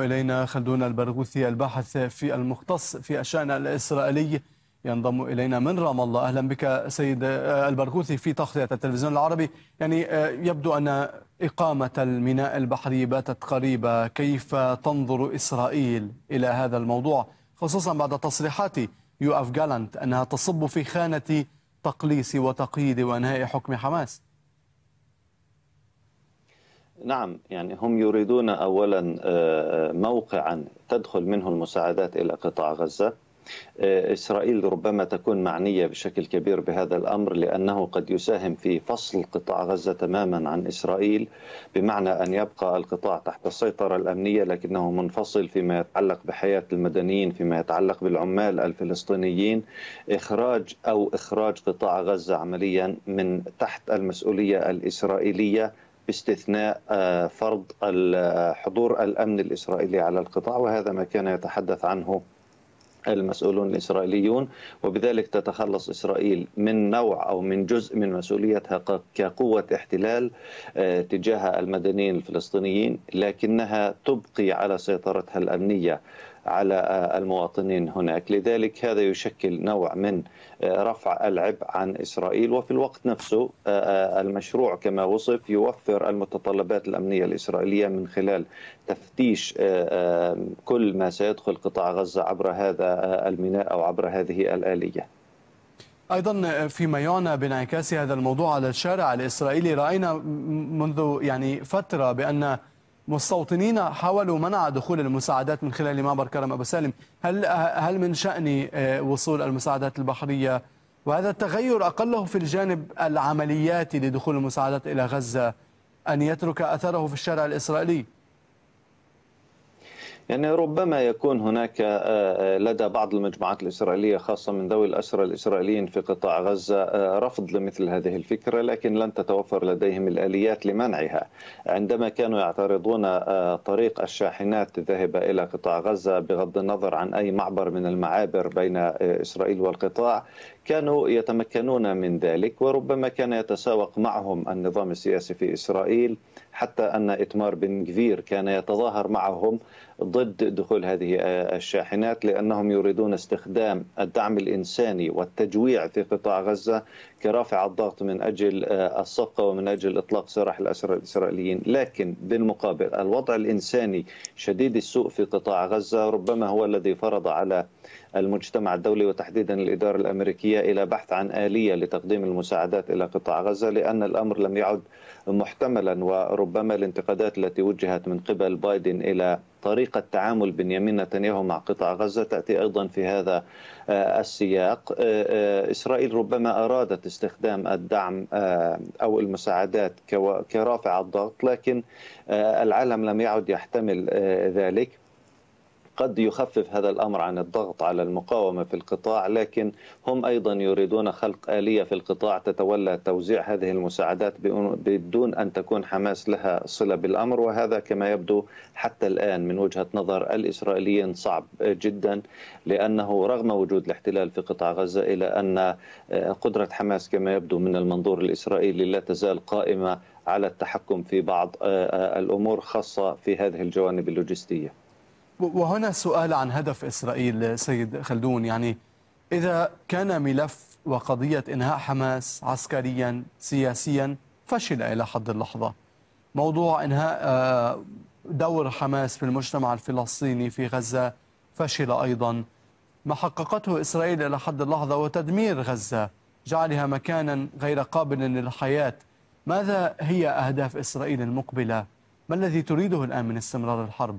إلينا خلدون البرغوثي الباحث في المختص في الشأن الإسرائيلي ينضم إلينا من رام الله أهلا بك سيد البرغوثي في تغطية التلفزيون العربي يعني آه، يبدو أن إقامة الميناء البحري باتت قريبة كيف تنظر إسرائيل إلى هذا الموضوع خصوصا بعد تصريحات يو أف جالانت أنها تصب في خانة تقليص وتقييد وإنهاء حكم حماس نعم يعني هم يريدون اولا آه، آه، موقعا تدخل منه المساعدات الى قطاع غزه آه، اسرائيل ربما تكون معنيه بشكل كبير بهذا الامر لانه قد يساهم في فصل قطاع غزه تماما عن اسرائيل بمعنى ان يبقى القطاع تحت السيطره الامنيه لكنه منفصل فيما يتعلق بحياه المدنيين فيما يتعلق بالعمال الفلسطينيين اخراج او اخراج قطاع غزه عمليا من تحت المسؤوليه الاسرائيليه باستثناء آه، فرض آه، حضور الامن الاسرائيلي على القطاع وهذا ما كان يتحدث عنه المسؤولون الاسرائيليون وبذلك تتخلص اسرائيل من نوع او من جزء من مسؤوليتها كقوه احتلال آه، تجاه المدنيين الفلسطينيين لكنها تبقي على سيطرتها الامنيه على المواطنين هناك لذلك هذا يشكل نوع من آه، رفع العبء عن إسرائيل وفي الوقت نفسه آه، آه، المشروع كما وصف يوفر المتطلبات الأمنية الإسرائيلية من خلال تفتيش كل ما سيدخل قطاع غزة عبر هذا الميناء أو عبر هذه الآلية ايضا فيما يعنى بانعكاس هذا الموضوع على الشارع الاسرائيلي راينا منذ يعني فتره بان مستوطنين حاولوا منع دخول المساعدات من خلال معبر كرم أبو سالم هل, هل من شأن آه، وصول المساعدات البحرية وهذا التغير أقله في الجانب العملياتي لدخول المساعدات إلى غزة أن يترك أثره في الشارع الإسرائيلي يعني ربما يكون هناك آه، آه، لدى بعض المجموعات الإسرائيلية خاصة من ذوي الأسرى الإسرائيليين في قطاع غزة آه، رفض لمثل هذه الفكرة لكن لن تتوفر لديهم الآليات لمنعها عندما كانوا يعترضون طريق الشاحنات الذاهبة إلى قطاع غزة بغض النظر عن أي معبر من المعابر بين إسرائيل والقطاع كانوا يتمكنون من ذلك وربما كان يتساوق معهم النظام السياسي في إسرائيل حتى أن إتمار بن كفير كان يتظاهر معهم ضد دخول هذه الشاحنات لانهم يريدون استخدام الدعم الانساني والتجويع في قطاع غزه كرافع الضغط من أجل آه، الصفقة ومن أجل إطلاق سراح الأسرى الإسرائيليين لكن بالمقابل الوضع الإنساني شديد السوء في قطاع غزة ربما هو الذي فرض على المجتمع الدولي وتحديدا الإدارة الأمريكية إلى بحث عن آلية لتقديم المساعدات إلى قطاع غزة لأن الأمر لم يعد محتملا وربما الانتقادات التي وجهت من قبل بايدن إلى طريقة تعامل بنيامين نتنياهو مع قطاع غزة تأتي أيضا في هذا آه، السياق آه، إسرائيل ربما أرادت استخدام الدعم آه، او المساعدات كرافعه ضغط لكن آه، العالم لم يعد يحتمل آه، ذلك قد يخفف هذا الامر عن الضغط على المقاومه في القطاع لكن هم ايضا يريدون خلق اليه في القطاع تتولى توزيع هذه المساعدات بدون ان تكون حماس لها صله بالامر وهذا كما يبدو حتى الان من وجهه نظر الاسرائيليين صعب جدا لانه رغم وجود الاحتلال في قطاع غزه الى ان آه، قدره حماس كما يبدو من المنظور الاسرائيلي لا تزال قائمه على التحكم في بعض آه، آه، الامور خاصه في هذه الجوانب اللوجستيه. وهنا سؤال عن هدف إسرائيل سيد خلدون يعني إذا كان ملف وقضية إنهاء حماس عسكريا سياسيا فشل إلى حد اللحظة موضوع إنهاء آه، دور حماس في المجتمع الفلسطيني في غزة فشل أيضا ما حققته إسرائيل إلى حد اللحظة وتدمير غزة جعلها مكانا غير قابل للحياة ماذا هي أهداف إسرائيل المقبلة؟ ما الذي تريده الآن من استمرار الحرب؟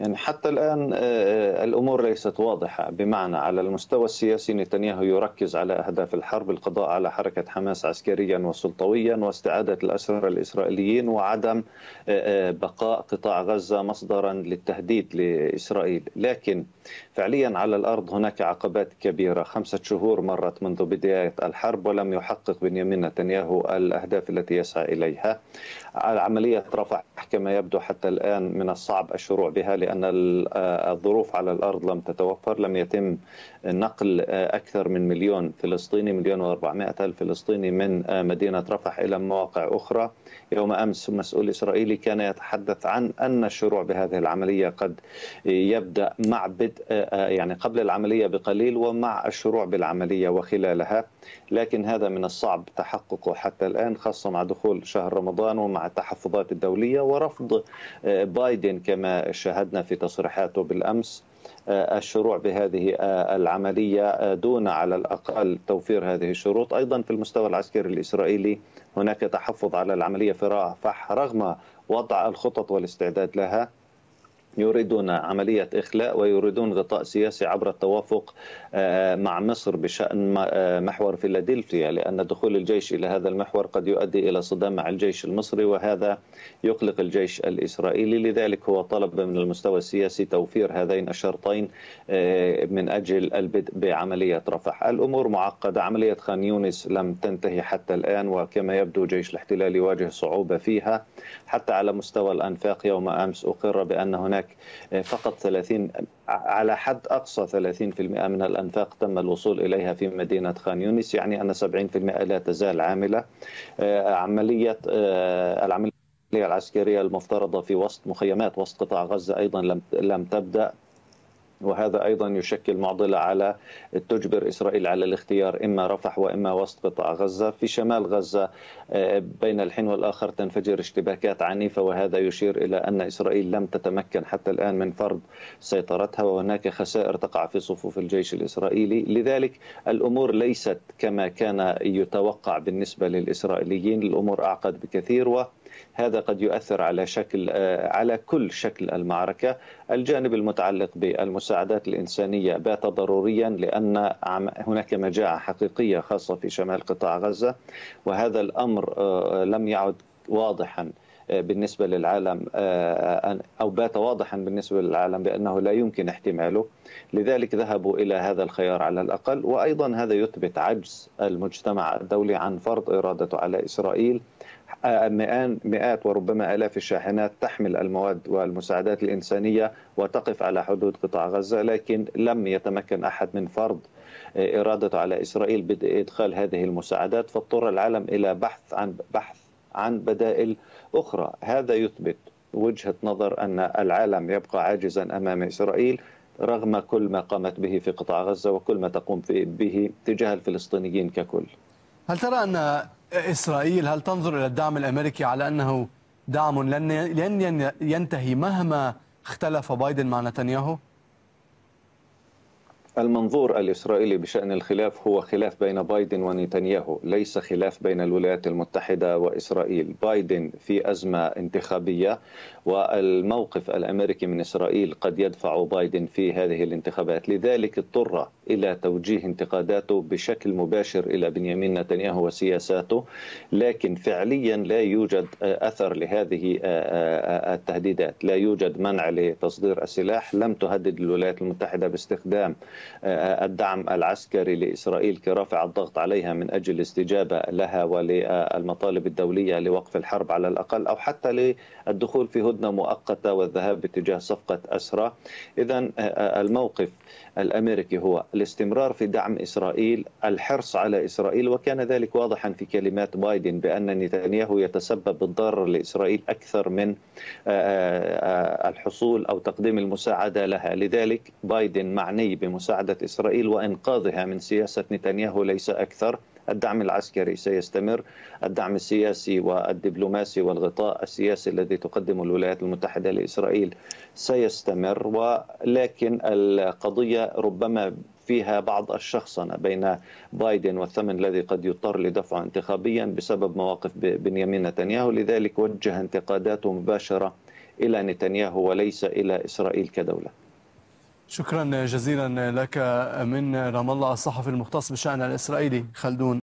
يعني حتى الآن آه، آه، الأمور ليست واضحة بمعنى على المستوى السياسي نتنياهو يركز على أهداف الحرب القضاء على حركة حماس عسكريا وسلطويا واستعادة الأسرى الإسرائيليين وعدم آه، بقاء قطاع غزة مصدرا للتهديد لإسرائيل لكن فعليا على الأرض هناك عقبات كبيرة خمسة شهور مرت منذ بداية الحرب ولم يحقق بنيامين نتنياهو الأهداف التي يسعى إليها عملية رفح كما يبدو حتى الآن من الصعب الشروع بها لأن آه، الظروف على الأرض لم تتوفر لم يتم نقل آه، أكثر من مليون فلسطيني مليون وأربعمائة ألف فلسطيني من آه، مدينة رفح إلى مواقع أخرى يوم أمس مسؤول إسرائيلي كان يتحدث عن أن الشروع بهذه العملية قد يبدأ مع بدء يعني قبل العملية بقليل ومع الشروع بالعملية وخلالها لكن هذا من الصعب تحققه حتى الآن خاصة مع دخول شهر رمضان ومع التحفظات الدولية ورفض بايدن كما شاهدنا في تصريحاته بالامس آه، الشروع بهذه آه، العمليه آه، دون على الاقل توفير هذه الشروط، ايضا في المستوى العسكري الاسرائيلي هناك تحفظ على العمليه في رفح رغم وضع الخطط والاستعداد لها يريدون عملية إخلاء ويريدون غطاء سياسي عبر التوافق آه، آه، مع مصر بشأن آه، محور فيلادلفيا لأن دخول الجيش إلى هذا المحور قد يؤدي إلى صدام مع الجيش المصري وهذا يقلق الجيش الإسرائيلي لذلك هو طلب من المستوى السياسي توفير هذين الشرطين من أجل البدء بعملية رفح الأمور معقدة عملية خان يونس لم تنتهي حتى الآن وكما يبدو جيش الاحتلال يواجه صعوبة فيها حتى على مستوى الأنفاق يوم أمس أقر بأن هناك هناك آه، فقط 30 على حد أقصى 30% من الأنفاق تم الوصول إليها في مدينة خان يونس يعني أن 70% لا تزال عاملة آه، عملية آه، العملية العسكرية المفترضة في وسط مخيمات وسط قطاع غزة أيضا لم لم تبدأ وهذا ايضا يشكل معضله على تجبر اسرائيل على الاختيار اما رفح واما وسط قطاع غزه، في شمال غزه آه، بين الحين والاخر تنفجر اشتباكات عنيفه وهذا يشير الى ان اسرائيل لم تتمكن حتى الان من فرض سيطرتها وهناك خسائر تقع في صفوف الجيش الاسرائيلي، لذلك الامور ليست كما كان يتوقع بالنسبه للاسرائيليين، الامور اعقد بكثير و هذا قد يؤثر على شكل آه، على كل شكل المعركة الجانب المتعلق بالمساعدات الإنسانية بات ضروريا لأن هناك مجاعة حقيقية خاصة في شمال قطاع غزة وهذا الأمر آه، لم يعد واضحا بالنسبه للعالم آه، او بات واضحا بالنسبه للعالم بانه لا يمكن احتماله لذلك ذهبوا الى هذا الخيار على الاقل وايضا هذا يثبت عجز المجتمع الدولي عن فرض ارادته على اسرائيل آه، مئات وربما الاف الشاحنات تحمل المواد والمساعدات الانسانيه وتقف على حدود قطاع غزه لكن لم يتمكن احد من فرض آه، ارادته على اسرائيل بدء ادخال هذه المساعدات فاضطر العالم الى بحث عن بحث عن بدائل اخرى هذا يثبت وجهه نظر ان العالم يبقى عاجزا امام اسرائيل رغم كل ما قامت به في قطاع غزه وكل ما تقوم به تجاه الفلسطينيين ككل. هل ترى ان اسرائيل هل تنظر الى الدعم الامريكي على انه دعم لن ينتهي مهما اختلف بايدن مع نتنياهو؟ المنظور الاسرائيلي بشان الخلاف هو خلاف بين بايدن ونتنياهو، ليس خلاف بين الولايات المتحده واسرائيل، بايدن في ازمه انتخابيه والموقف الامريكي من اسرائيل قد يدفع بايدن في هذه الانتخابات، لذلك اضطر الى توجيه انتقاداته بشكل مباشر الى بنيامين نتنياهو وسياساته لكن فعليا لا يوجد اثر لهذه آه، آه، آه، التهديدات لا يوجد منع لتصدير السلاح لم تهدد الولايات المتحده باستخدام الدعم العسكري لاسرائيل كرافع الضغط عليها من اجل الاستجابه لها وللمطالب الدوليه لوقف الحرب على الاقل او حتى للدخول في هدنه مؤقته والذهاب باتجاه صفقه اسرى اذا الموقف الامريكي هو الاستمرار في دعم اسرائيل، الحرص على اسرائيل وكان ذلك واضحا في كلمات بايدن بان نتنياهو يتسبب بالضرر لاسرائيل اكثر من آه، آه، الحصول او تقديم المساعده لها، لذلك بايدن معني بمساعده اسرائيل وانقاذها من سياسه نتنياهو ليس اكثر. الدعم العسكري سيستمر الدعم السياسي والدبلوماسي والغطاء السياسي الذي تقدمه الولايات المتحدة لإسرائيل سيستمر ولكن القضية ربما فيها بعض الشخصنة بين بايدن والثمن الذي قد يضطر لدفعه انتخابيا بسبب مواقف بنيامين نتنياهو لذلك وجه انتقاداته مباشرة إلى نتنياهو وليس إلى إسرائيل كدولة شكرا جزيلا لك من رام الله الصحفي المختص بالشأن الإسرائيلي خلدون